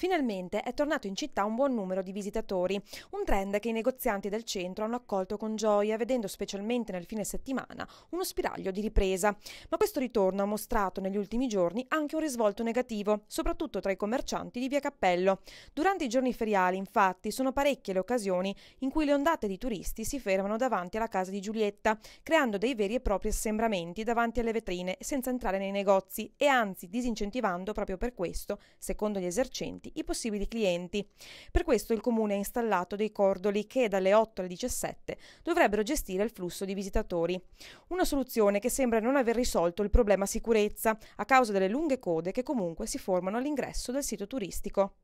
Finalmente è tornato in città un buon numero di visitatori, un trend che i negozianti del centro hanno accolto con gioia, vedendo specialmente nel fine settimana uno spiraglio di ripresa. Ma questo ritorno ha mostrato negli ultimi giorni anche un risvolto negativo, soprattutto tra i commercianti di Via Cappello. Durante i giorni feriali, infatti, sono parecchie le occasioni in cui le ondate di turisti si fermano davanti alla casa di Giulietta, creando dei veri e propri assembramenti davanti alle vetrine senza entrare nei negozi e anzi disincentivando proprio per questo, secondo gli esercenti, clienti, i possibili clienti. Per questo il comune ha installato dei cordoli che dalle 8 alle 17 dovrebbero gestire il flusso di visitatori. Una soluzione che sembra non aver risolto il problema sicurezza a causa delle lunghe code che comunque si formano all'ingresso del sito turistico.